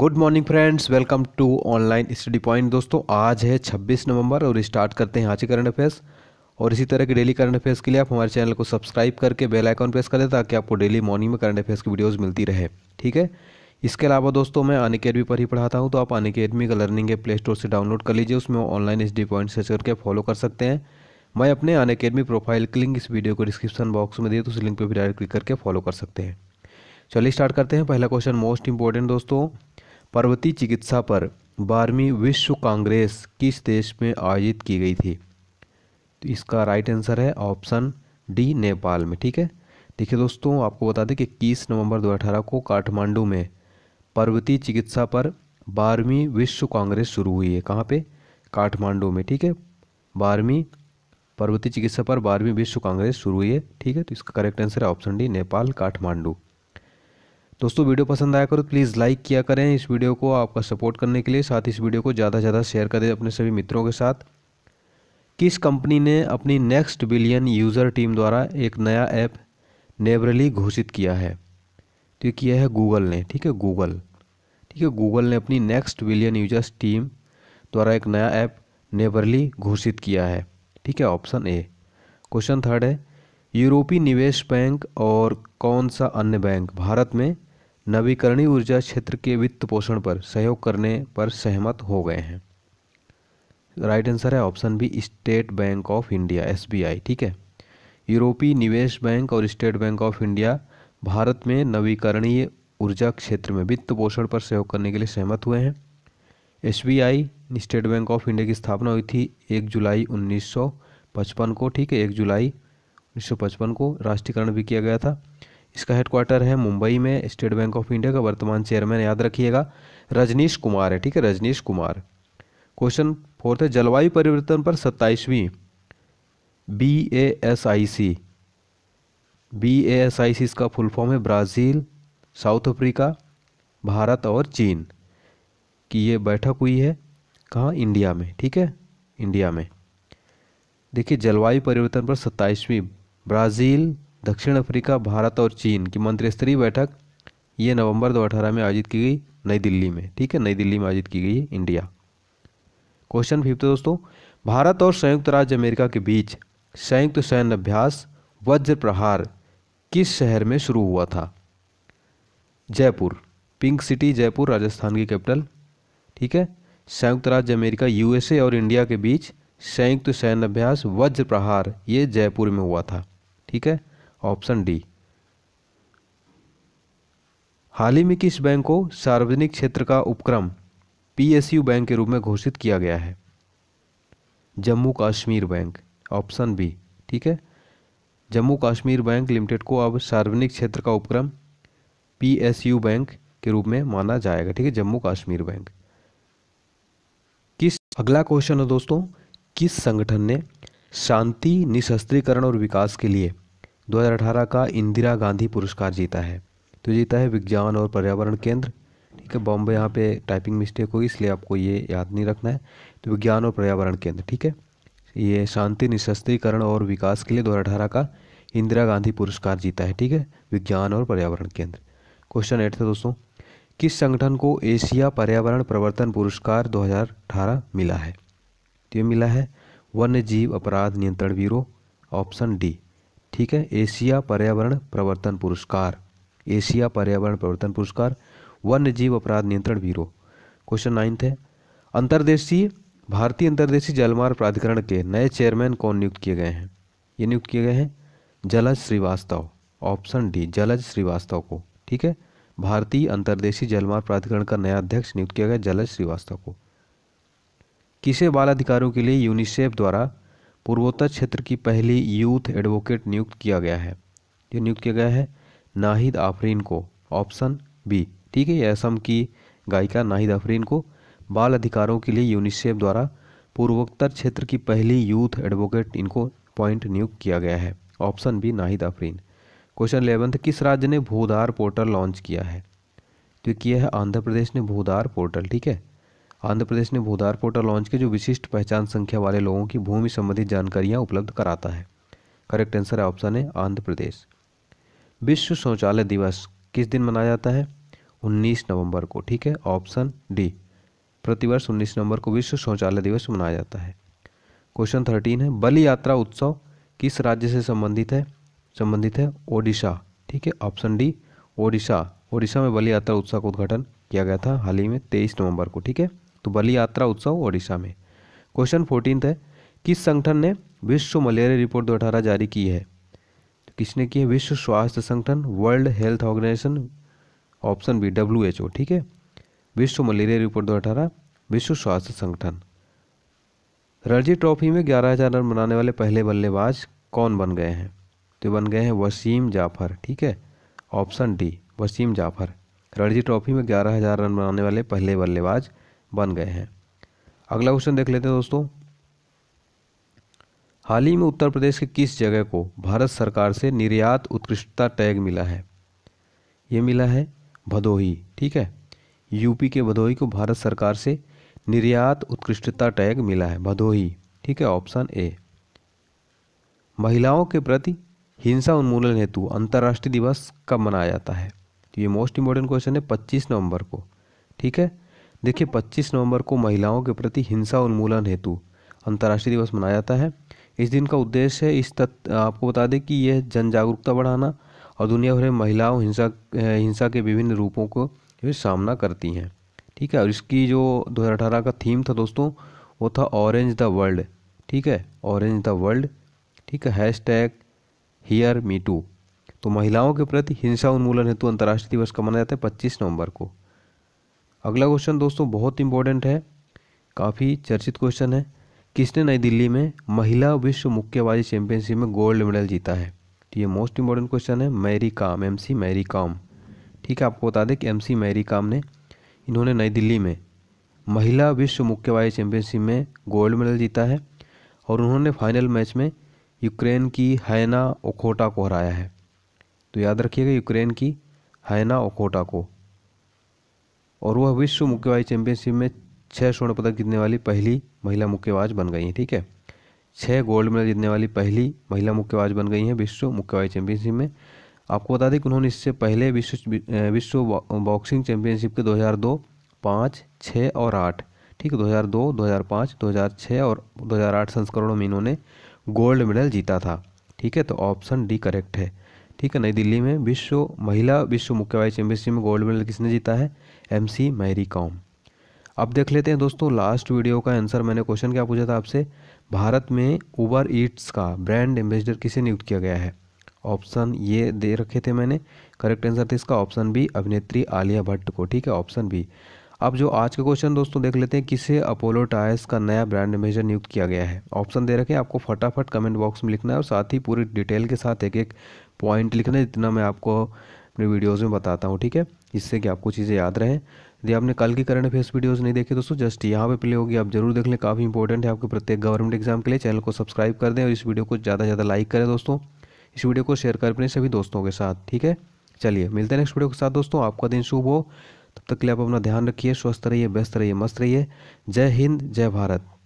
good morning friends welcome to online study point दोस्तों आज है 26 नवंबर और स्टार्ट करते हैं आज के करंट अफेयर्स और इसी तरह के डेली करंट अफेयर्स के लिए आप हमारे चैनल को सब्सक्राइब करके बेल आइकॉन प्रेस करें ताकि आपको डेली मॉर्निंग में करंट अफेयर्स की वीडियोज़ मिलती रहे ठीक है इसके अलावा दोस्तों मैं अन अकेडमी पर ही पढ़ाता हूँ तो आप अन अकेडमी का लर्निंग है प्ले स्टोर से डाउनलोड कर लीजिए उसमें online H D point search करके फॉलो कर सकते हैं मैं अपने अन अकेडमी प्रोफाइल की लिंक इस वीडियो को डिस्क्रिप्शन बॉक्स में दिए तो उस लिंक पर भी डायरेक्ट क्लिक करके फॉलो कर सकते हैं चलिए स्टार्ट करते हैं पहला क्वेश्चन मोस्ट इम्पोर्टेंट दोस्तों पर्वतीय चिकित्सा पर बारहवीं विश्व कांग्रेस किस देश में आयोजित की गई थी तो इसका राइट आंसर है ऑप्शन डी नेपाल में ठीक है देखिए दोस्तों आपको बता दें कि इक्कीस नवंबर दो को काठमांडू में पर्वतीय चिकित्सा पर बारहवीं विश्व कांग्रेस शुरू हुई है कहाँ पे काठमांडू में ठीक है बारहवीं पर्वतीय चिकित्सा पर बारहवीं विश्व कांग्रेस शुरू हुई है ठीक है तो इसका करेक्ट आंसर है ऑप्शन डी नेपाल काठमांडू दोस्तों वीडियो पसंद आया करो प्लीज़ लाइक किया करें इस वीडियो को आपका सपोर्ट करने के लिए साथ इस वीडियो को ज़्यादा से ज़्यादा शेयर करें अपने सभी मित्रों के साथ किस कंपनी ने अपनी नेक्स्ट बिलियन यूज़र टीम द्वारा एक नया ऐप नेबरली घोषित किया है तो ये किया है गूगल ने ठीक है गूगल ठीक है गूगल ने अपनी नेक्स्ट बिलियन यूजर्स टीम द्वारा एक नया ऐप नेबरली घोषित किया है ठीक है ऑप्शन ए क्वेश्चन थर्ड है यूरोपीय निवेश बैंक और कौन सा अन्य बैंक भारत में नवीकरणीय ऊर्जा क्षेत्र के वित्त पोषण पर सहयोग करने पर सहमत हो गए हैं राइट आंसर है option B state bank of India S ठीक है यूरोपीय निवेश बैंक और state bank of India Bharat में नवीकरणीय ऊर्जा क्षेत्र में वित्त पोषण पर सहयोग करने के लिए सहमत हुए हैं S state bank of India की स्थापना हुई थी एक जुलाई उन्नीस को ठीक है एक जुलाई 1955 को राष्ट्रीयकरण भी किया गया था इसका हेडक्वार्टर है मुंबई में स्टेट बैंक ऑफ इंडिया का वर्तमान चेयरमैन याद रखिएगा रजनीश कुमार है ठीक है रजनीश कुमार क्वेश्चन फोर्थ है जलवायु परिवर्तन पर सत्ताईसवीं B A S I C B A S I C इसका फुल फॉर्म है ब्राज़ील साउथ अफ्रीका भारत और चीन की ये बैठक हुई है कहाँ इंडिया में ठीक है इंडिया में देखिए जलवायु परिवर्तन पर सत्ताईसवीं ब्राज़ील दक्षिण अफ्रीका भारत और चीन की मंत्रिस्तरीय बैठक ये नवंबर दो में आयोजित की गई नई दिल्ली में ठीक है नई दिल्ली में आयोजित की गई है इंडिया क्वेश्चन फिफ्थ दोस्तों भारत और संयुक्त राज्य अमेरिका के बीच संयुक्त सैन्य अभ्यास वज्र प्रहार किस शहर में शुरू हुआ था जयपुर पिंक सिटी जयपुर राजस्थान की कैपिटल ठीक है संयुक्त राज्य अमेरिका यूएसए और इंडिया के बीच संयुक्त सैन्य अभ्यास वज्र प्रहार ये जयपुर में हुआ था ठीक है ऑप्शन डी हाल ही में किस बैंक को सार्वजनिक क्षेत्र का उपक्रम पीएसयू बैंक के रूप में घोषित किया गया है Jammu Kashmir bank option B ठीक है जम्मू कश्मीर बैंक लिमिटेड को अब सार्वजनिक क्षेत्र का उपक्रम पीएसयू बैंक के रूप में माना जाएगा ठीक है जम्मू कश्मीर बैंक किस अगला क्वेश्चन है दोस्तों किस संगठन ने शांति निशस्त्रीकरण और विकास के लिए 2018 का इंदिरा गांधी पुरस्कार जीता है तो जीता है विज्ञान और पर्यावरण केंद्र ठीक है बॉम्बे यहाँ पे टाइपिंग मिस्टेक होगी इसलिए आपको ये याद नहीं रखना है तो विज्ञान और पर्यावरण केंद्र ठीक है ये शांति निशस्त्रीकरण और विकास के लिए दो का इंदिरा गांधी पुरस्कार जीता है ठीक है विज्ञान और पर्यावरण केंद्र क्वेश्चन एट था दोस्तों किस संगठन को एशिया पर्यावरण प्रवर्तन पुरस्कार 2018 मिला है तो ये मिला है वन्य जीव अपराध नियंत्रण ब्यूरो ऑप्शन डी ठीक है एशिया पर्यावरण प्रवर्तन पुरस्कार एशिया पर्यावरण प्रवर्तन पुरस्कार वन्य जीव अपराध नियंत्रण ब्यूरो क्वेश्चन नाइन्थ है अंतर्देशीय भारतीय अंतर्देशीय जलमार्ग प्राधिकरण के नए चेयरमैन कौन नियुक्त किए गए हैं ये नियुक्त किए गए हैं जलज श्रीवास्तव ऑप्शन डी जलज श्रीवास्तव को ठीक है भारतीय अंतर्देशीय जलमार्ग प्राधिकरण का नया अध्यक्ष नियुक्त किया गया जलज श्रीवास्तव को किसे बाल अधिकारों के लिए यूनिसेफ द्वारा पूर्वोत्तर क्षेत्र की पहली यूथ एडवोकेट नियुक्त किया गया है ये नियुक्त किया गया है नाहिद आफरीन को ऑप्शन बी ठीक है असम की गायिका नाहिद आफरीन को बाल अधिकारों के लिए यूनिसेफ द्वारा पूर्वोत्तर क्षेत्र की पहली यूथ एडवोकेट इनको पॉइंट नियुक्त किया गया है option B Nahid Afreen question eleventh किस राज्य ने भूधार पोर्टल लॉन्च किया है तो किया है आंध्र प्रदेश ने भूधार पोर्टल ठीक है आंध्र प्रदेश ने भूधार पोर्टल लॉन्च किया जो विशिष्ट पहचान संख्या वाले लोगों की भूमि संबंधित जानकारियाँ उपलब्ध कराता है करेक्ट आंसर है ऑप्शन है आंध्र प्रदेश विश्व शौचालय दिवस किस दिन मनाया जाता है 19 नवंबर को ठीक है ऑप्शन डी प्रतिवर्ष 19 नवंबर को विश्व शौचालय दिवस मनाया जाता है क्वेश्चन थर्टीन है बलि यात्रा उत्सव किस राज्य से संबंधित है संबंधित है ओडिशा ठीक है ऑप्शन डी ओडिशा ओडिशा में बलि यात्रा उत्सव का उद्घाटन किया गया था हाल ही में तेईस नवंबर को ठीक है तो बलि यात्रा उत्सव ओडिशा में क्वेश्चन फोर्टीन है किस संगठन ने विश्व मलेरिया रिपोर्ट दो जारी की है तो किसने की है विश्व स्वास्थ्य संगठन world health organisation option B W H O ठीक है विश्व मलेरिया रिपोर्ट दो विश्व स्वास्थ्य संगठन रणजी ट्रॉफी में ग्यारह हज़ार रन बनाने वाले पहले बल्लेबाज कौन बन गए हैं तो बन गए हैं वसीम जाफर ठीक है option D Wasim Jaffer Ranji trophy में ग्यारह हज़ार रन बनाने वाले पहले बल्लेबाज बन गए हैं अगला क्वेश्चन देख लेते हैं दोस्तों हाल ही में उत्तर प्रदेश के किस जगह को भारत सरकार से निर्यात उत्कृष्टता टैग मिला है ये मिला है भदोही ठीक है यूपी के भदोही को भारत सरकार से निर्यात उत्कृष्टता टैग मिला है भदोही ठीक है ऑप्शन ए महिलाओं के प्रति हिंसा उन्मूलन हेतु अंतर्राष्ट्रीय दिवस कब मनाया जाता है तो ये मोस्ट इंपॉर्टेंट क्वेश्चन है 25 नवंबर को ठीक है देखिए 25 नवंबर को महिलाओं के प्रति हिंसा उन्मूलन हेतु अंतर्राष्ट्रीय दिवस मनाया जाता है इस दिन का उद्देश्य है इस तथ्य आपको बता दें कि यह जन जागरूकता बढ़ाना और दुनिया भर में महिलाओं हिंसा हिंसा के विभिन्न रूपों को सामना करती हैं ठीक है और इसकी जो दो का थीम था दोस्तों वो था ऑरेंज द वर्ल्ड ठीक है ऑरेंज द वर्ल्ड ठीक है hashtag hear me too तो महिलाओं के प्रति हिंसा उन्मूलन हेतु अंतर्राष्ट्रीय दिवस का मनाया जाता है पच्चीस नवंबर को अगला क्वेश्चन दोस्तों बहुत इंपॉर्टेंट है काफ़ी चर्चित क्वेश्चन है किसने नई दिल्ली में महिला विश्व मुक्केबाजी चैंपियनशिप में गोल्ड मेडल जीता है तो ये मोस्ट इंपॉर्टेंट क्वेश्चन है मैरी काम एम सी मैरी काम ठीक है आपको बता दें कि एम सी मैरी काम ने इन्होंने नई दिल्ली में महिला विश्व मुक्केबाजी चैंपियनशिप में गोल्ड मेडल जीता है और उन्होंने फाइनल मैच में यूक्रेन की हैना ओखोटा को हराया है तो याद रखिएगा यूक्रेन की हैना ओखोटा को और वह विश्व मुक्केबाजी चैंपियनशिप में छः स्वर्ण पदक जीतने वाली पहली महिला मुक्केबाज बन गई हैं ठीक है छः गोल्ड मेडल जीतने वाली पहली महिला मुक्केबाज बन गई हैं विश्व मुक्केबाजी चैंपियनशिप में आपको बता दें कि उन्होंने इससे पहले विश्व विश्व बॉक्सिंग चैंपियनशिप के 2002, पाँच छः और आठ ठीक है दो हज़ार छः और दो हज़ार आठ संस्करणों में इन्होंने गोल्ड मेडल जीता था ठीक है तो ऑप्शन डी करेक्ट है ठीक है नई दिल्ली में विश्व महिला विश्व मुक्केबाजी चैंपियनशिप में गोल्ड मेडल किसने जीता है एम सी मैरी कॉम अब देख लेते हैं दोस्तों लास्ट वीडियो का आंसर मैंने क्वेश्चन क्या पूछा था आपसे भारत में उबर ईट्स का ब्रांड एम्बेसडर किसे नियुक्त किया गया है ऑप्शन ये दे रखे थे मैंने करेक्ट आंसर था इसका ऑप्शन बी अभिनेत्री आलिया भट्ट को ठीक है ऑप्शन बी अब जो आज का क्वेश्चन दोस्तों देख लेते हैं किसे अपोलो टायर्स का नया ब्रांड एम्बेसडर नियुक्त किया गया है ऑप्शन दे रखे आपको फटाफट कमेंट बॉक्स में लिखना है और साथ ही पूरी डिटेल के साथ एक एक पॉइंट लिखना है जितना मैं आपको अपने वीडियोज़ में बताता हूँ ठीक है जिससे कि आपको चीज़ें याद रहें यदि आपने कल की करंट अफेयर्स वीडियोस नहीं देखे दोस्तों जस्ट यहाँ पे प्ले होगी आप जरूर देख लें काफ़ी इंपॉर्टेंट है आपके प्रत्येक गवर्नमेंट एग्जाम के लिए चैनल को सब्सक्राइब कर दें और इस वीडियो को ज़्यादा से ज़्यादा लाइक करें दोस्तों इस वीडियो को शेयर कर अपने सभी दोस्तों के साथ ठीक है चलिए मिलते हैं नेक्स्ट वीडियो के साथ दोस्तों आपका दिन शुभ हो तब तक के लिए आप अपना ध्यान रखिए स्वस्थ रहिए व्यस्त रहिए मस्त रहिए जय हिंद जय भारत